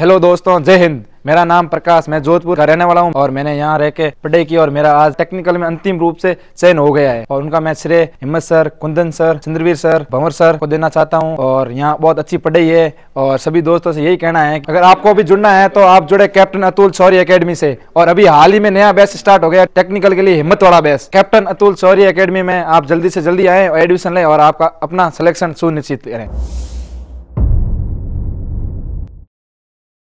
hello दोस्तों जय हिंद मेरा नाम प्रकाश मैं जोधपुर का रहने वाला हूँ और मैंने यहाँ रह के पढ़ाई की और मेरा आज टेक्निकल में अंतिम रूप से चयन हो गया है और उनका मैं श्रेय Himmat sir Kundan sir Chandraveer sir Bhanwar sir को देना चाहता हूँ और यहाँ बहुत अच्छी पढ़ाई है और सभी दोस्तों से यही कहना है अगर आपको भी जुड़ना है तो आप जुड़े कैप्टन अतुल शौर्य अकेडमी से और अभी हाल ही में नया बैच स्टार्ट हो गया टेक्निकल के लिए हिम्मत वाला batch captain Atul Shaurya Academy में आप जल्दी से जल्दी आए एडमिशन लें और आपका अपना सिलेक्शन सुनिश्चित करें